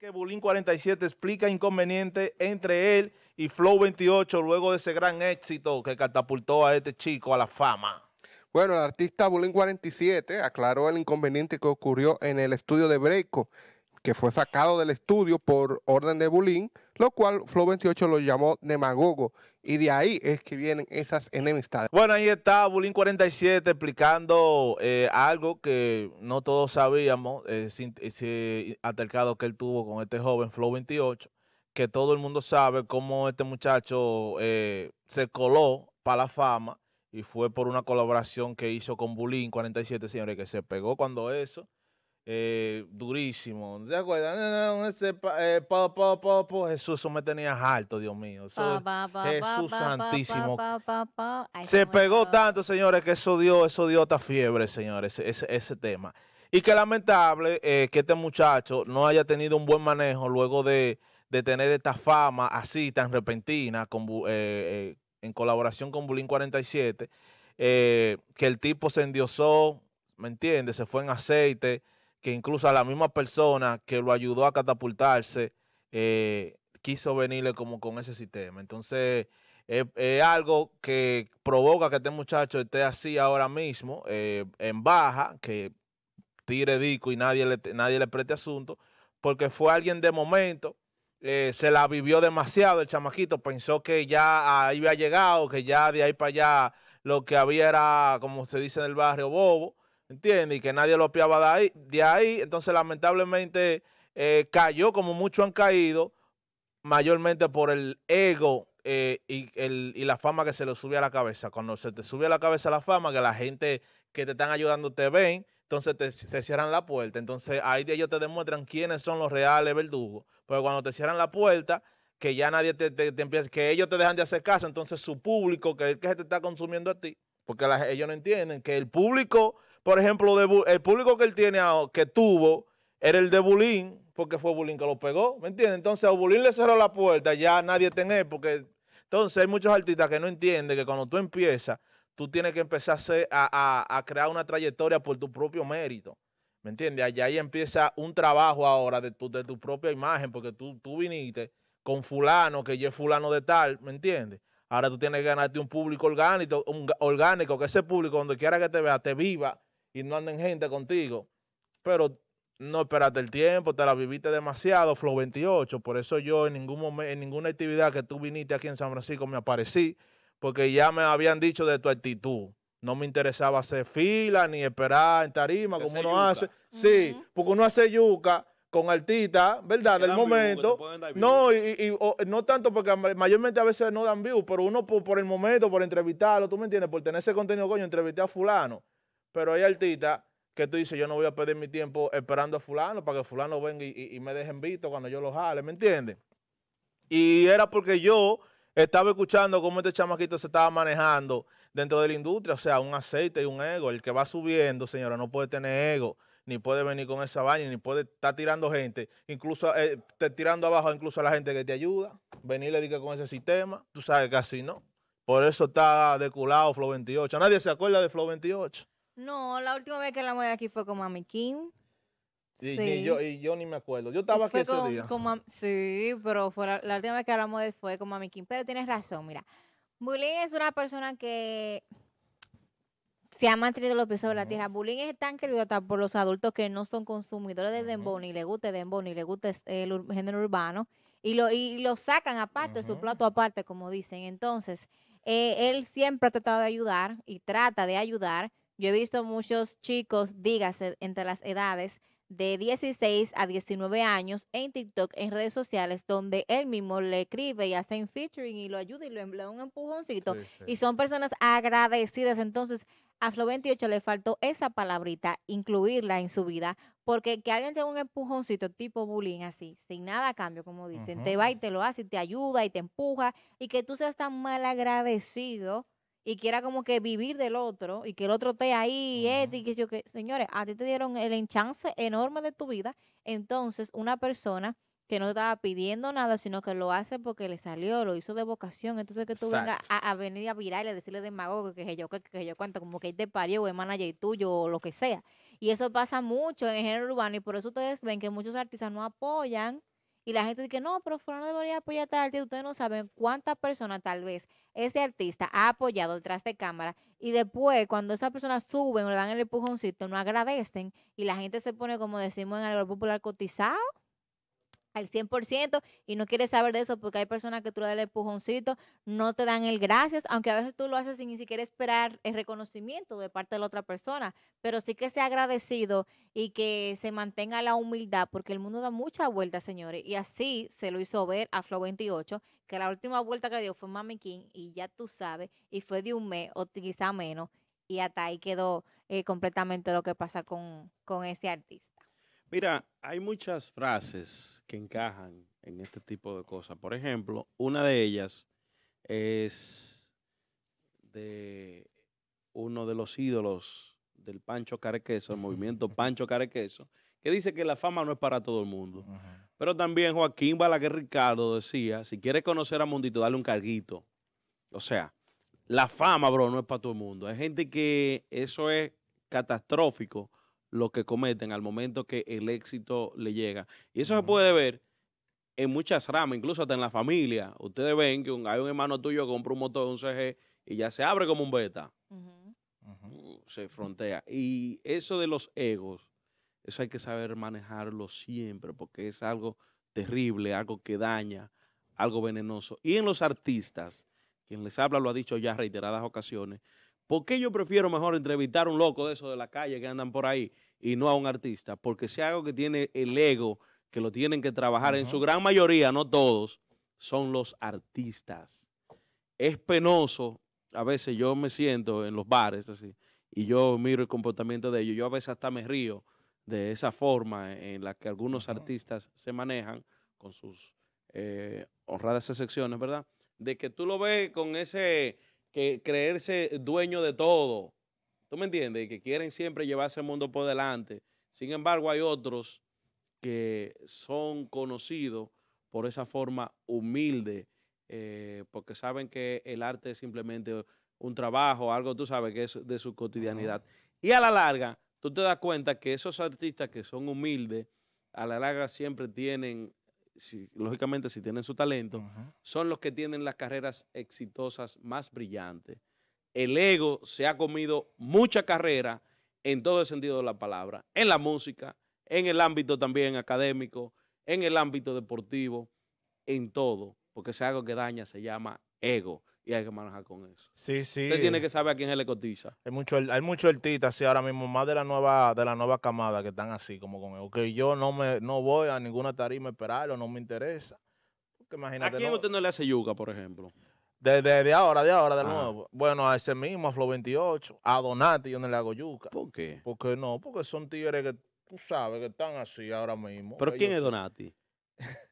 que Bulín 47 explica inconveniente entre él y Flow 28 luego de ese gran éxito que catapultó a este chico a la fama. Bueno, el artista Bulín 47 aclaró el inconveniente que ocurrió en el estudio de Breiko que fue sacado del estudio por orden de Bulín, lo cual Flow 28 lo llamó demagogo. Y de ahí es que vienen esas enemistades. Bueno, ahí está Bulín 47 explicando eh, algo que no todos sabíamos, eh, ese altercado que él tuvo con este joven Flow 28, que todo el mundo sabe cómo este muchacho eh, se coló para la fama y fue por una colaboración que hizo con Bulín 47, señores, que se pegó cuando eso eh, durísimo. ¿se No, ese eh, Jesús, eso me tenía alto Dios mío. Jesús Santísimo. se pegó tanto, señores, que eso dio, eso dio otra fiebre, señores, ese, ese, tema. Y que lamentable eh, que este muchacho no haya tenido un buen manejo luego de, tener esta fama así tan repentina eh, en colaboración con Bulín 47, que el tipo se endiosó, ¿me entiendes? Se fue en aceite que incluso a la misma persona que lo ayudó a catapultarse, eh, quiso venirle como con ese sistema. Entonces, es algo que provoca que este muchacho esté así ahora mismo, eh, en baja, que tire disco y nadie le, nadie le preste asunto, porque fue alguien de momento, eh, se la vivió demasiado el chamaquito, pensó que ya ahí había llegado, que ya de ahí para allá lo que había era, como se dice en el barrio, bobo, ¿entiendes? Y que nadie lo piaba de ahí. De ahí entonces, lamentablemente, eh, cayó como muchos han caído, mayormente por el ego eh, y, la fama que se le subía a la cabeza. Cuando se te subía a la cabeza la fama, que la gente que te están ayudando te ven, entonces te, cierran la puerta. Entonces ahí ellos te demuestran quiénes son los reales verdugos. Porque cuando te cierran la puerta, que ya nadie te, empieza, que ellos te dejan de hacer caso, entonces su público, que es el que se te está consumiendo a ti, porque ellos no entienden que el público por ejemplo, el público que él tiene, que tuvo, era el de Bulín, porque fue Bulín que lo pegó, ¿me entiendes? Entonces a Bulín le cerró la puerta, ya nadie tiene, porque entonces hay muchos artistas que no entienden que cuando tú empiezas, tú tienes que empezar a, crear una trayectoria por tu propio mérito. ¿Me entiendes? Allá ahí empieza un trabajo ahora de tu, propia imagen, porque tú, tú viniste con fulano, que yo es fulano de tal, ¿me entiendes? Ahora tú tienes que ganarte un público orgánico, un, orgánico que ese público, donde quiera que te vea, te viva y no anden gente contigo. Pero no esperaste el tiempo, te la viviste demasiado, Flow 28. Por eso yo en ningún momento, en ninguna actividad que tú viniste aquí en San Francisco me aparecí, porque ya me habían dicho de tu actitud. No me interesaba hacer fila ni esperar en tarima como uno hace. Sí, porque uno hace yuca con artistas, ¿verdad? Del momento. no, y, no tanto porque mayormente a veces no dan views, pero uno por, el momento, por entrevistarlo, tú me entiendes, por tener ese contenido, coño, entrevisté a fulano pero hay artistas que tú dices, yo no voy a perder mi tiempo esperando a fulano para que fulano venga y, me dejen visto cuando yo lo jale, ¿me entiendes? Y era porque yo estaba escuchando cómo este chamaquito se estaba manejando dentro de la industria, o sea, un aceite y un ego. El que va subiendo, señora, no puede tener ego, ni puede venir con esa baña, ni puede estar tirando gente, incluso eh, te tirando abajo incluso a la gente que te ayuda, venirle diga con ese sistema, tú sabes que así no. Por eso está deculado Flow 28. Nadie se acuerda de Flow 28. No, la última vez que la de aquí fue con Mami Kim. sí. y, yo, yo ni me acuerdo. Yo estaba aquí ese día. sí, pero fue la, última vez que hablamos de fue con Mami Kim. Pero tienes razón, mira. Bulín es una persona que se ha mantenido los pies de la tierra. Bullying es tan querido hasta por los adultos que no son consumidores de dembow, ni le gusta dembow, ni le gusta el género urbano. Y lo, sacan aparte, su plato aparte, como dicen. Entonces, eh, él siempre ha tratado de ayudar y trata de ayudar yo he visto muchos chicos, dígase, entre las edades de 16 a 19 años en TikTok, en redes sociales, donde él mismo le escribe y un featuring y lo ayuda y le da un empujoncito. Y son personas agradecidas. Entonces, a Flo 28 le faltó esa palabrita, incluirla en su vida, porque que alguien tenga un empujoncito tipo bullying así, sin nada a cambio, como dicen, te va y te lo hace, y te ayuda y te empuja, y que tú seas tan mal agradecido y quiera como que vivir del otro y que el otro esté ahí y que yo que señores a ti te dieron el enchance enorme de tu vida entonces una persona que no estaba pidiendo nada sino que lo hace porque le salió lo hizo de vocación entonces que tú venga vengas a, venir a virar y a decirle demagogo que, que yo que, que yo cuento como que él te parió o es manager tuyo o lo que sea y eso pasa mucho en el género urbano y por eso ustedes ven que muchos artistas no apoyan y la gente dice, no, pero no debería apoyar a tal artista. Ustedes no saben cuántas personas tal vez ese artista ha apoyado detrás de cámara. Y después, cuando esas persona suben o le dan el empujoncito, no agradecen. Y la gente se pone, como decimos en grupo popular, cotizado al 100% y no quieres saber de eso porque hay personas que tú le das el empujoncito, no te dan el gracias, aunque a veces tú lo haces sin ni siquiera esperar el reconocimiento de parte de la otra persona, pero sí que sea agradecido y que se mantenga la humildad porque el mundo da muchas vueltas, señores, y así se lo hizo ver a Flo 28, que la última vuelta que le dio fue Mami King y ya tú sabes, y fue de un mes o quizá menos, y hasta ahí quedó eh, completamente lo que pasa con, con ese artista. Mira, hay muchas frases que encajan en este tipo de cosas. Por ejemplo, una de ellas es de uno de los ídolos del Pancho Carequeso, el movimiento Pancho Carequeso, que dice que la fama no es para todo el mundo. Pero también Joaquín Balaguer Ricardo decía, si quieres conocer a Mundito, dale un carguito. O sea, la fama, bro, no es para todo el mundo. Hay gente que eso es catastrófico lo que cometen al momento que el éxito le llega. Y eso se puede ver en muchas ramas, incluso hasta en la familia. Ustedes ven que hay un hermano tuyo que compra un motor de un CG y ya se abre como un beta. Uh, se frontea. Y eso de los egos, eso hay que saber manejarlo siempre, porque es algo terrible, algo que daña, algo venenoso. Y en los artistas, quien les habla lo ha dicho ya reiteradas ocasiones, ¿Por qué yo prefiero mejor entrevistar a un loco de esos de la calle que andan por ahí y no a un artista? Porque si algo que tiene el ego, que lo tienen que trabajar en su gran mayoría, no todos, son los artistas. Es penoso, a veces yo me siento en los bares así, y yo miro el comportamiento de ellos, yo a veces hasta me río de esa forma en la que algunos artistas se manejan con sus eh, honradas excepciones, ¿verdad? De que tú lo ves con ese que creerse dueño de todo. ¿Tú me entiendes? Que quieren siempre llevarse el mundo por delante. Sin embargo, hay otros que son conocidos por esa forma humilde, eh, porque saben que el arte es simplemente un trabajo, algo tú sabes que es de su cotidianidad. Y a la larga, tú te das cuenta que esos artistas que son humildes, a la larga siempre tienen lógicamente si tienen su talento, son los que tienen las carreras exitosas más brillantes. El ego se ha comido mucha carrera en todo el sentido de la palabra, en la música, en el ámbito también académico, en el ámbito deportivo, en todo, porque es algo que daña, se llama ego y hay que manejar con eso. Sí, sí. Usted tiene que saber a quién él le cotiza. Hay mucho, hay mucho artistas así ahora mismo, más de la nueva, de la nueva camada que están así, como con que yo no me, no voy a ninguna tarima a esperarlo, no me interesa. Porque imagínate, ¿A quién usted no le hace yuca, por ejemplo? Desde de, ahora, de ahora, de ah. nuevo. Bueno, a ese mismo, a Flow 28, a Donati yo no le hago yuca. ¿Por qué? Porque no, porque son tigres que tú sabes que están así ahora mismo. ¿Pero quién es Donati?